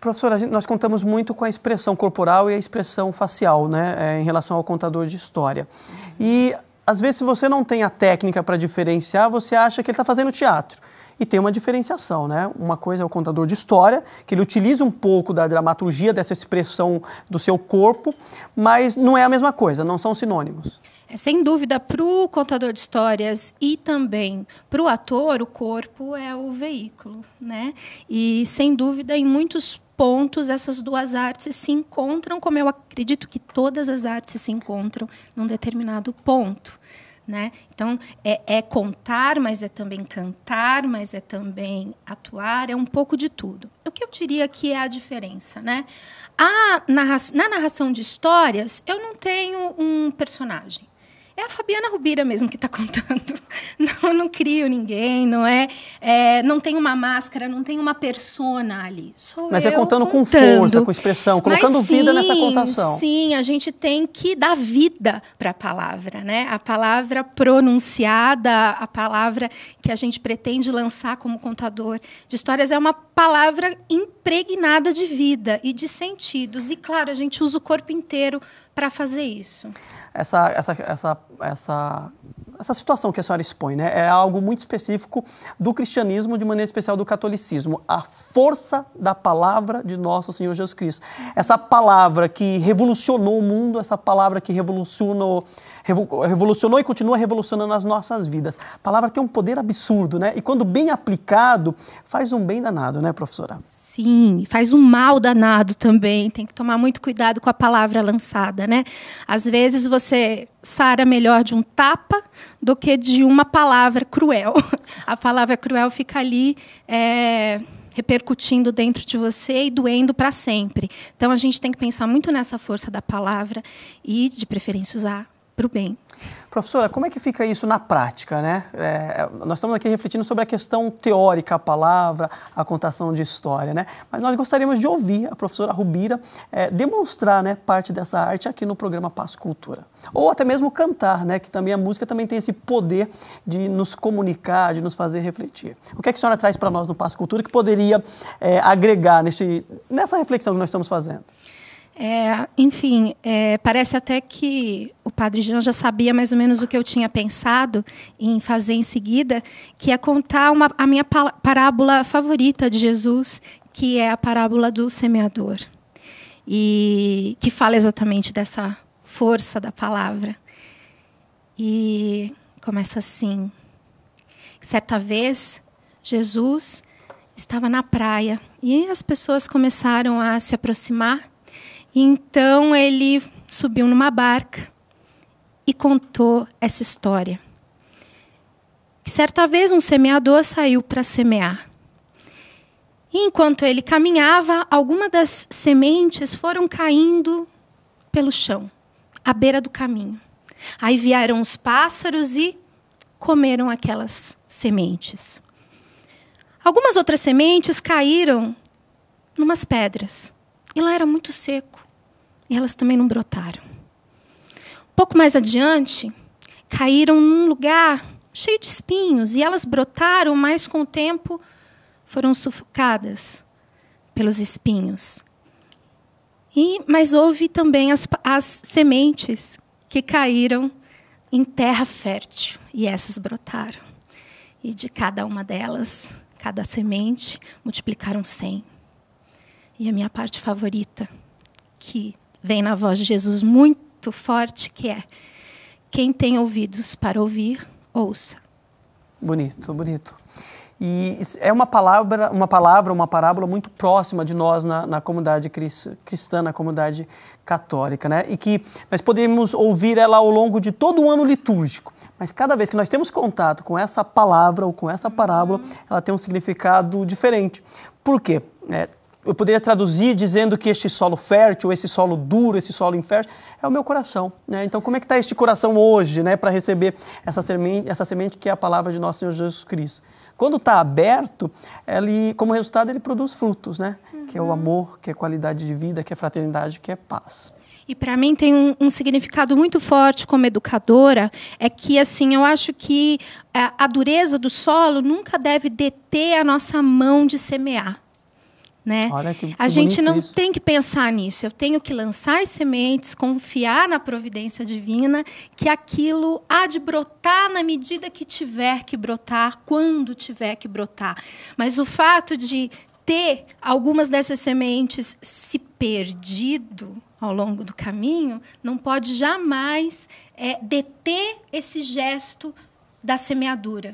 Professora, nós contamos muito com a expressão corporal e a expressão facial, né, é, em relação ao contador de história. E às vezes, se você não tem a técnica para diferenciar, você acha que ele está fazendo teatro. E tem uma diferenciação, né? Uma coisa é o contador de história, que ele utiliza um pouco da dramaturgia, dessa expressão do seu corpo, mas não é a mesma coisa, não são sinônimos. É, sem dúvida, para o contador de histórias e também para o ator, o corpo é o veículo. Né? E, sem dúvida, em muitos pontos essas duas artes se encontram, como eu acredito que todas as artes se encontram num determinado ponto. Né? Então, é, é, contar, mas é também cantar, mas é também atuar, é um pouco de tudo. O que eu diria que é a diferença? Né? A narra na narração de histórias, eu não tenho um personagem é a Fabiana Rubira mesmo que está contando. Não, não crio ninguém, não é, é, Não tem uma máscara, não tem uma persona ali. Sou Mas é contando, contando, com força, com expressão, colocando Mas, sim, vida nessa contação. Sim, a gente tem que dar vida para a palavra, né? A palavra pronunciada, a palavra que a gente pretende lançar como contador de histórias é uma palavra impregnada de vida e de sentidos. E claro, a gente usa o corpo inteiro para fazer isso? Essa, essa, essa, essa, essa situação que a senhora expõe né, é algo muito específico do cristianismo, de maneira especial do catolicismo. A força da palavra de nosso Senhor Jesus Cristo. Essa palavra que revolucionou o mundo, essa palavra que revolucionou revolucionou e continua revolucionando as nossas vidas. A palavra tem um poder absurdo, né? E quando bem aplicado, faz um bem danado, né, professora? Sim, faz um mal danado também. Tem que tomar muito cuidado com a palavra lançada, né? Às vezes você sara melhor de um tapa do que de uma palavra cruel. A palavra cruel fica ali. É repercutindo dentro de você e doendo para sempre. Então a gente tem que pensar muito nessa força da palavra e, de preferência, usar para o bem. Professora, como é que fica isso na prática, né? É, nós estamos aqui refletindo sobre a questão teórica, a palavra, a contação de história, né? Mas nós gostaríamos de ouvir a professora Rubira é, demonstrar, né, parte dessa arte aqui no programa Passo Cultura. Ou até mesmo cantar, né, que também a música também tem esse poder de nos comunicar, de nos fazer refletir. O que, é que a senhora traz para nós no Passo Cultura que poderia é, agregar nesse nessa reflexão que nós estamos fazendo? É, enfim, é, parece até que Padre Jean já sabia mais ou menos o que eu tinha pensado em fazer em seguida, que é contar uma, a minha parábola favorita de Jesus, que é a parábola do semeador, e que fala exatamente dessa força da palavra. E começa assim: certa vez Jesus estava na praia e as pessoas começaram a se aproximar. Então ele subiu numa barca e contou essa história. Certa vez um semeador saiu para semear. E enquanto ele caminhava, algumas das sementes foram caindo pelo chão, à beira do caminho. Aí vieram os pássaros e comeram aquelas sementes. Algumas outras sementes caíram numas pedras. E lá era muito seco. E elas também não brotaram pouco mais adiante, caíram num lugar cheio de espinhos e elas brotaram, mas com o tempo foram sufocadas pelos espinhos. E, mas houve também as, as sementes que caíram em terra fértil e essas brotaram. E de cada uma delas, cada semente, multiplicaram cem. E a minha parte favorita, que vem na voz de Jesus muito muito forte que é: quem tem ouvidos para ouvir, ouça. Bonito, bonito. E é uma palavra, uma palavra, uma parábola muito próxima de nós na, na comunidade cristã, na comunidade católica, né? E que nós podemos ouvir ela ao longo de todo o ano litúrgico. Mas cada vez que nós temos contato com essa palavra ou com essa parábola, ela tem um significado diferente. Por quê? É, eu poderia traduzir dizendo que este solo fértil, esse solo duro, esse solo infértil, é o meu coração. Né? Então, como é que está este coração hoje né, para receber essa semente, essa semente que é a palavra de nosso Senhor Jesus Cristo? Quando está aberto, ele, como resultado, ele produz frutos, né? Uhum. Que é o uhum. amor, que é qualidade de vida, que é fraternidade, que é paz. E para mim tem um, um, significado muito forte como educadora, é que assim eu acho que a, eh, a dureza do solo nunca deve deter a nossa mão de semear. Né? a gente não isso. tem que pensar nisso. Eu tenho que lançar as sementes, confiar na providência divina, que aquilo há de brotar na medida que tiver que brotar, quando tiver que brotar. Mas o fato de ter algumas dessas sementes se perdido ao longo do caminho não pode jamais é, deter esse gesto da semeadura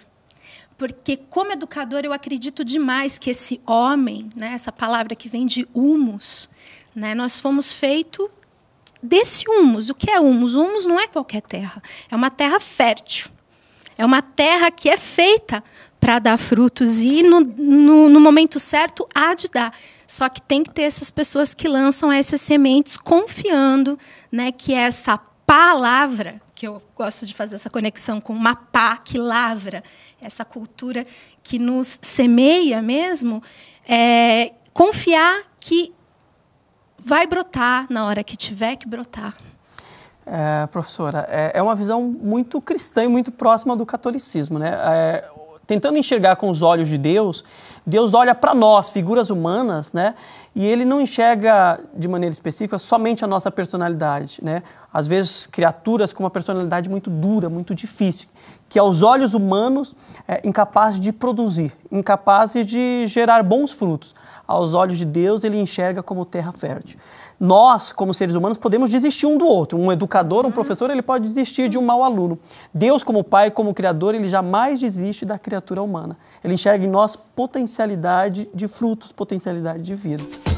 porque como educador eu acredito demais que esse homem, né, essa palavra que vem de humus, né, nós fomos feitos desse humus. O que é humus? O humus não é qualquer terra, é uma terra fértil. É uma terra que é feita para dar frutos e no, no, no, momento certo há de dar. Só que tem que ter essas pessoas que lançam essas sementes confiando né, que essa palavra, que eu gosto de fazer essa conexão com uma pá que lavra, essa cultura que nos semeia mesmo, é confiar que vai brotar na hora que tiver que brotar. É, professora, é, é, uma visão muito cristã e muito próxima do catolicismo, né? É, tentando enxergar com os olhos de Deus, Deus olha para nós, figuras humanas, né? E ele não enxerga de maneira específica somente a nossa personalidade, né? Às vezes criaturas com uma personalidade muito dura, muito difícil, que aos olhos humanos é incapaz de produzir, incapaz de gerar bons frutos. Aos olhos de Deus, ele enxerga como terra fértil. Nós, como seres humanos, podemos desistir um do outro. Um educador, um uhum. professor, ele pode desistir de um mau aluno. Deus, como Pai, como Criador, ele jamais desiste da criatura humana. Ele enxerga em nós potencialidade de frutos, potencialidade de vida.